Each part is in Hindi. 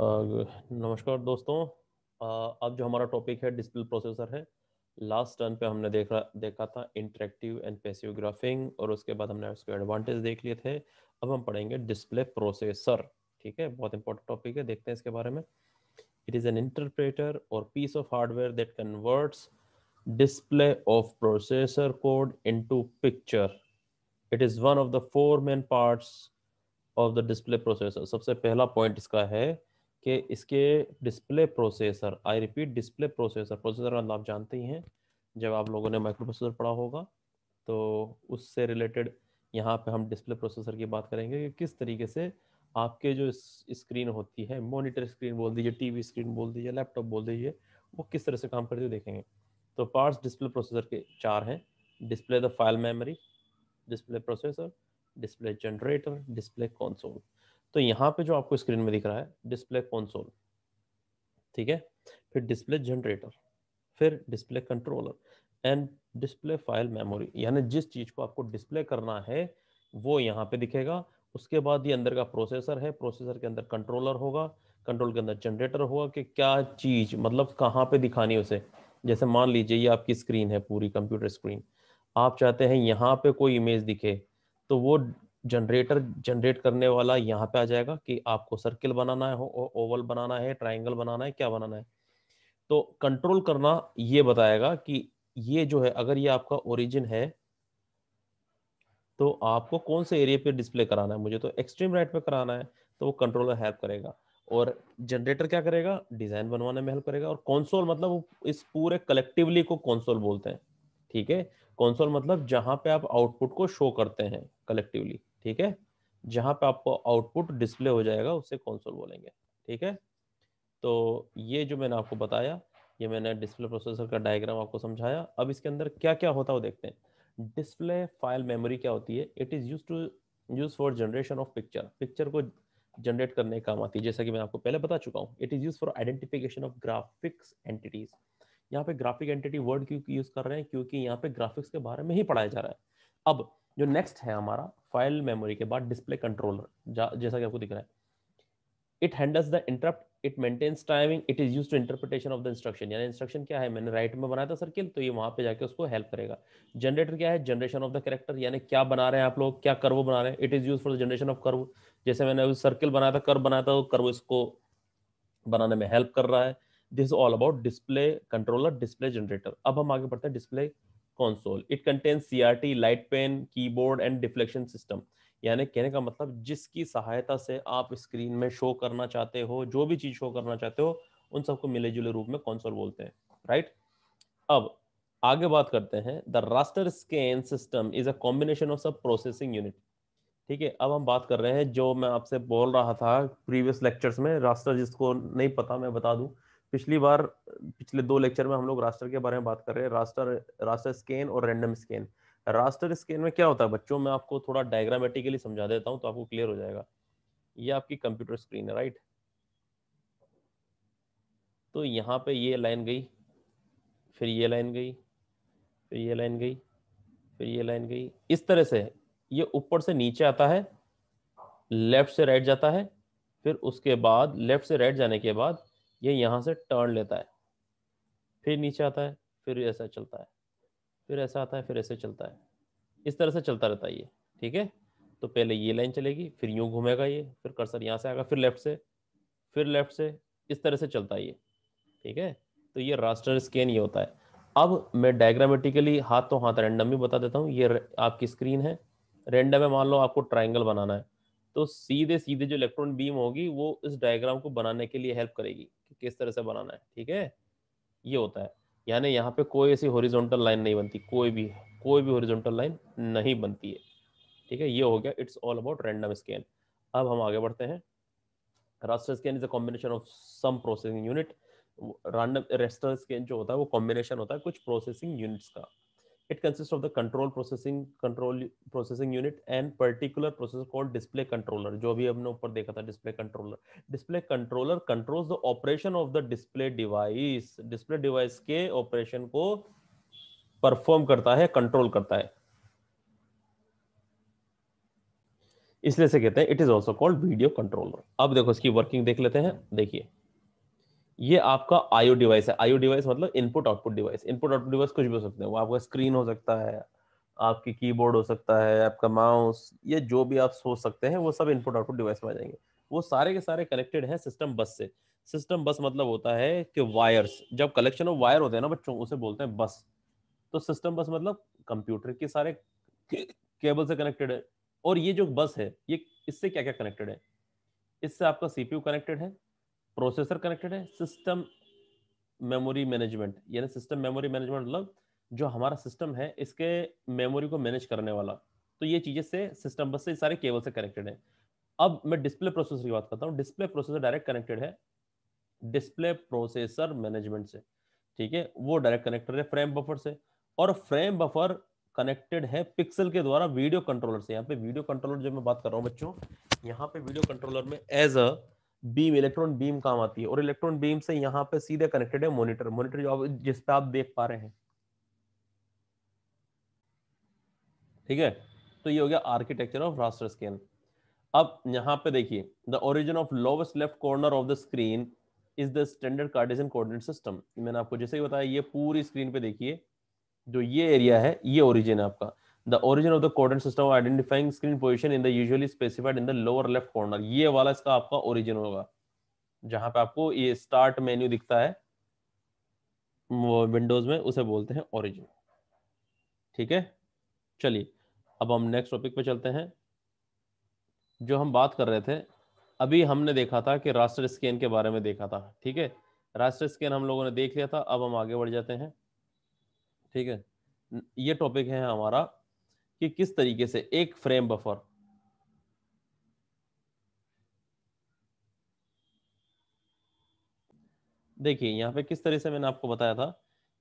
नमस्कार दोस्तों अब जो हमारा टॉपिक है डिस्प्ले प्रोसेसर है लास्ट टर्न पे हमने देखा देखा था इंटरेक्टिव एंड पैसिव ग्राफिंग और उसके बाद हमने उसके एडवांटेज देख लिए थे अब हम पढ़ेंगे डिस्प्ले प्रोसेसर ठीक है बहुत इंपॉर्टेंट टॉपिक है देखते हैं इसके बारे में it is an interpreter or piece of hardware that converts display of processor code in picture it is one of the four main parts of the display processor सबसे पहला पॉइंट इसका है कि इसके display processor I repeat display processor processor का नाम जानते ही हैं जब आप लोगों ने माइक्रो प्रोसेसर पढ़ा होगा तो उससे रिलेटेड यहाँ पे हम डिस्प्ले प्रोसेसर की बात करेंगे कि किस तरीके से आपके जो स्क्रीन होती है मॉनिटर स्क्रीन बोल दीजिए टीवी स्क्रीन बोल दीजिए लैपटॉप बोल दीजिए वो किस तरह से काम करती है देखेंगे तो पार्ट्स डिस्प्ले प्रोसेसर के चार हैं display the file memory display processor display generator display console तो यहाँ पे जो आपको स्क्रीन में दिख रहा है डिस्प्ले कंसोल ठीक है फिर डिस्प्ले जनरेटर फिर display controller and display file memory यानी जिस चीज को आपको डिस्प्ले करना है वो यहाँ पे दिखेगा उसके बाद ये अंदर का प्रोसेसर है प्रोसेसर के अंदर कंट्रोलर होगा कंट्रोल के अंदर जनरेटर होगा कि क्या चीज मतलब कहाँ पे दिखानी उसे जैसे मान लीजिए ये आपकी स्क्रीन है पूरी कंप्यूटर स्क्रीन आप चाहते हैं यहाँ पे कोई इमेज दिखे तो वो जनरेटर जनरेट करने वाला यहाँ पे आ जाएगा कि आपको सर्किल बनाना है ओवल बनाना है ट्राइंगल बनाना है क्या बनाना है तो कंट्रोल करना ये बताएगा कि ये जो है अगर ये आपका ओरिजिन है तो आपको कौन से एरिया पे डिस्प्ले कराना है मुझे तो एक्सट्रीम राइट पे कराना है तो वो कंट्रोलर हेल्प करेगा और जनरेटर क्या करेगा डिजाइन बनवाने में हेल्प करेगा और कॉन्सोल मतलब इस पूरे कलेक्टिवली को कॉन्सोल बोलते हैं ठीक है कॉन्सोल मतलब जहां पे आप आउटपुट को शो करते हैं कलेक्टिवली ठीक है जहां पे आपको आउटपुट डिस्प्ले हो जाएगा उसे कंसोल बोलेंगे ठीक है तो ये जो मैंने आपको बताया ये मैंने डिस्प्ले प्रोसेसर का डायग्राम आपको समझाया अब इसके अंदर क्या क्या होता है वो देखते हैं डिस्प्ले फाइल मेमोरी क्या होती है it is use to use for generation of picture picture को जनरेट करने काम आती है जैसा कि मैं आपको पहले बता चुका हूँ it is use for identification of graphics entities यहाँ पे ग्राफिक एंटिटी वर्ड क्यों यूज कर रहे हैं क्योंकि यहाँ पे ग्राफिक्स के बारे में ही पढ़ाया जा रहा है अब जो नेक्स्ट है हमारा फाइल मेमोरी के बाद डिस्प्ले कंट्रोलर जैसा कि आपको दिख रहा है it handles the interrupt it maintains timing it is use to interpretation of the instruction यानी इंस्ट्रक्शन क्या है मैंने राइट में बनाया था सर्किल तो ये वहां पे जाके उसको हेल्प करेगा जनरेटर क्या है जनरेशन ऑफ द करेक्टर यानी क्या बना रहे हैं आप लोग क्या कर्व बना रहे हैं it is use for the generation of curve जैसे मैंने सर्किल बनाया था कर्व बनाया था वो कर्व इसको बनाने में हेल्प कर रहा है this all about display controller display generator अब हम आगे बढ़ते हैं display console. It contains CRT, light pen, keyboard and deflection system यानी कहने का मतलब जिसकी सहायता से आप स्क्रीन में शो करना चाहते हो जो भी चीज शो करना चाहते हो उन सबको मिले जुले रूप में कंसोल बोलते हैं राइट अब आगे बात करते हैं the raster scan system is a combination of sub processing unit ठीक है अब हम बात कर रहे हैं जो मैं आपसे बोल रहा था प्रीवियस लेक्चर्स में रास्टर जिसको नहीं पता मैं बता दूं पिछली बार पिछले दो लेक्चर में हम लोग रास्टर के बारे में बात कर रहे हैं रास्टर रास्टर स्कैन और रैंडम स्कैन रास्टर स्कैन में क्या होता है बच्चों मैं आपको थोड़ा डायग्रामेटिकली समझा देता हूँ तो आपको क्लियर हो जाएगा ये आपकी कंप्यूटर स्क्रीन है राइट तो यहाँ पे ये लाइन गई फिर ये लाइन गई फिर ये लाइन गई फिर ये लाइन गई इस तरह से ये ऊपर से नीचे आता है लेफ्ट से राइट जाता है फिर उसके बाद लेफ्ट से राइट जाने के बाद ये यहाँ से टर्न लेता है फिर नीचे आता है फिर ऐसा चलता है फिर ऐसा आता है फिर ऐसे चलता है इस तरह से चलता रहता है ये ठीक है तो पहले ये लाइन चलेगी फिर यूँ घूमेगा ये फिर कर्सर यहाँ से आएगा फिर लेफ्ट से फिर लेफ्ट से इस तरह से चलता है ये ठीक है तो ये रास्टर स्कैन ये होता है अब मैं डायग्रामेटिकली हाथ तो हाथ रैंडम भी बता देता हूँ ये आपकी स्क्रीन है रेंडम है मान लो आपको ट्राइंगल बनाना है तो सीधे सीधे जो इलेक्ट्रॉन बीम होगी वो इस डायग्राम को बनाने के लिए हेल्प करेगी कि किस तरह से बनाना है ठीक है ये होता है यानी यहाँ पे कोई ऐसी हॉरिजॉन्टल लाइन नहीं बनती कोई भी कोई भी हॉरिजॉन्टल लाइन नहीं बनती है ठीक है ये हो गया it's all about random scale अब हम आगे बढ़ते हैं raster scan is a combination of some processing unit random raster scan जो होता है वो कॉम्बिनेशन होता है कुछ प्रोसेसिंग यूनिट्स का It consists of the control processing control processing unit and particular processor called display controller. jo bhi humne upar dekha tha display controller. Display controller controls the operation of the display device. Display device ke operation ko perform karta hai control karta hai इसलिए से कहते हैं it is also called video controller अब देखो इसकी वर्किंग देख लेते हैं देखिए ये आपका आईओ डिवाइस है आईओ डिवाइस मतलब input output device input output device कुछ भी हो सकते हैं वो आपका स्क्रीन हो सकता है आपकी कीबोर्ड हो सकता है आपका माउस ये जो भी आप सोच सकते हैं वो सब इनपुट आउटपुट डिवाइस में आ जाएंगे वो सारे के सारे कनेक्टेड है सिस्टम बस से सिस्टम बस मतलब होता है कि वायर्स जब कलेक्शन ऑफ वायर होते हैं ना बच्चों उसे बोलते हैं बस तो सिस्टम बस मतलब कंप्यूटर के सारे केबल से कनेक्टेड है और ये जो बस है ये इससे क्या क्या कनेक्टेड है इससे आपका सीपीयू कनेक्टेड है प्रोसेसर कनेक्टेड है सिस्टम मेमोरी मैनेजमेंट यानी सिस्टम मेमोरी मैनेजमेंट मतलब जो हमारा सिस्टम है इसके मेमोरी को मैनेज करने वाला तो ये चीजें से सिस्टम बस से सारे केबल से कनेक्टेड है अब मैं डिस्प्ले प्रोसेसर की बात करता हूँ डिस्प्ले प्रोसेसर डायरेक्ट कनेक्टेड है डिस्प्ले प्रोसेसर मैनेजमेंट से ठीक है वो डायरेक्ट कनेक्टेड है फ्रेम बफर से और फ्रेम बफर कनेक्टेड है पिक्सल के द्वारा वीडियो कंट्रोलर से यहाँ पे वीडियो कंट्रोलर जो मैं बात कर रहा हूँ बच्चों यहाँ पे वीडियो कंट्रोलर में as a beam electron beam काम आती है और इलेक्ट्रॉन बीम से यहाँ पे सीधे कनेक्टेड है मोनिटर मोनिटर जो जिसपे आप देख पा रहे हैं ठीक है तो ये हो गया आर्किटेक्चर ऑफ रास्टर स्कैन अब यहाँ पे देखिए the origin of lowest left corner of the screen is the standard Cartesian coordinate system मैंने आपको जैसे ही बताया ये पूरी स्क्रीन पे देखिए जो ये एरिया है ये ओरिजिन है आपका the origin of the coordinate system identifying screen position in the usually specified in the lower left corner ये वाला इसका आपका ओरिजिन होगा जहां पे आपको ये स्टार्ट मेन्यू दिखता है विंडोज में उसे बोलते हैं ओरिजिन ठीक है चलिए अब हम नेक्स्ट टॉपिक पे चलते हैं जो हम बात कर रहे थे अभी हमने देखा था कि रास्टर स्कैन के बारे में देखा था ठीक है रास्टर स्कैन हम लोगों ने देख लिया था अब हम आगे बढ़ जाते हैं ठीक है ये टॉपिक है हमारा कि किस तरीके से एक फ्रेम बफर देखिए यहां पे किस तरह से मैंने आपको बताया था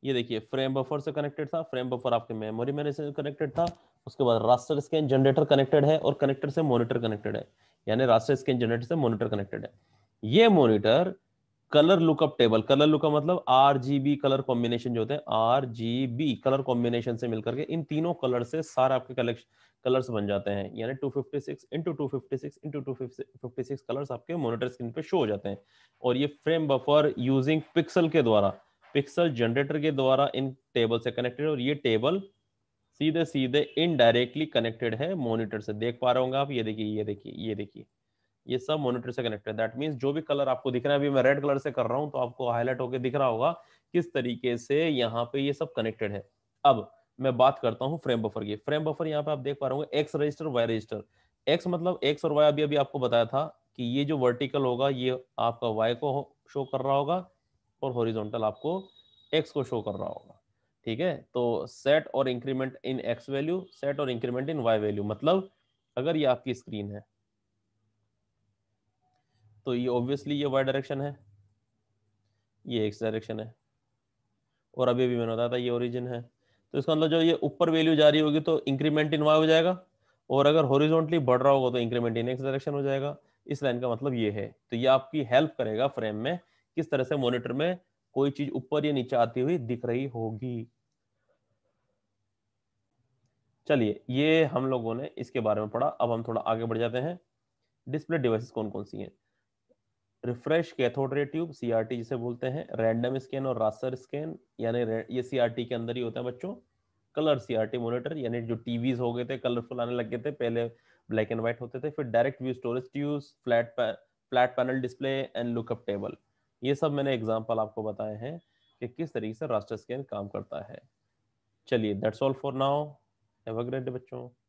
ये देखिए फ्रेम बफर से कनेक्टेड था फ्रेम बफर आपके मेमोरी में से कनेक्टेड था उसके बाद रास्टर स्कैन जनरेटर कनेक्टेड है और कनेक्टर से मॉनिटर कनेक्टेड है यानी रास्टर स्कैन जनरेटर से मॉनिटर कनेक्टेड है ये monitor colour lookup table colour lookup मतलब R G B colour combination जो होते हैं R G B colour combination से मिलकर के इन तीनों कलर से सारा आपके कलेक्शन कलर्स बन जाते हैं यानी 256 इंटू 256 इंटू सिक्स कलर्स आपके मोनिटर स्क्रीन पे शो हो जाते हैं और ये फ्रेम बफर यूजिंग पिक्सल के द्वारा पिक्सल जनरेटर के द्वारा इन टेबल से कनेक्टेड और ये टेबल सीधे सीधे इनडायरेक्टली कनेक्टेड है मोनिटर से देख पा रहे होंगे आप ये देखिए ये देखिए ये देखिए ये सब मॉनिटर से कनेक्टेड दैट मीन जो भी कलर आपको दिख रहा है अभी मैं रेड कलर से कर रहा हूँ तो आपको हाईलाइट होकर दिख रहा होगा किस तरीके से यहाँ पे ये सब कनेक्टेड है अब मैं बात करता हूँ फ्रेम बफर की फ्रेम बफर यहाँ पे आप देख पा रहे X register Y register X मतलब एक्स और वाई अभी अभी आपको बताया था कि ये जो वर्टिकल होगा ये आपका वाई को शो कर रहा होगा और हॉरिजॉन्टल आपको एक्स को शो कर रहा होगा ठीक है तो सेट और increment in X value set और इंक्रीमेंट इन वाई वैल्यू मतलब अगर ये आपकी स्क्रीन है तो ये ऑब्वियसली ये वाई डायरेक्शन है ये एक्स डायरेक्शन है और अभी भी मैंने बताया था ये ओरिजिन है तो इसका मतलब जो ये ऊपर वैल्यू जा रही होगी तो इंक्रीमेंट इन वाई हो जाएगा और अगर हॉरिजॉन्टली बढ़ रहा होगा तो इंक्रीमेंट इन एक्स डायरेक्शन हो जाएगा इस लाइन का मतलब ये है तो ये आपकी हेल्प करेगा फ्रेम में किस तरह से मॉनिटर में कोई चीज ऊपर या नीचे आती हुई दिख रही होगी चलिए ये हम लोगों ने इसके बारे में पढ़ा अब हम थोड़ा आगे बढ़ जाते हैं डिस्प्ले डिवाइसेस कौन कौन सी हैं refresh cathode ray tube CRT जिसे बोलते हैं रैंडम स्कैन और रासर स्कैन यानी ये सीआरटी के अंदर ही होता है बच्चों कलर सीआरटी मॉनिटर यानी जो टीवीज हो गए थे कलरफुल आने लग गए थे पहले ब्लैक एंड व्हाइट होते थे फिर direct view storage tube flat flat panel display and lookup table ये सब मैंने एग्जाम्पल आपको बताए हैं कि किस तरीके से रास्टर स्कैन काम करता है चलिए that's all for now have a great बच्चों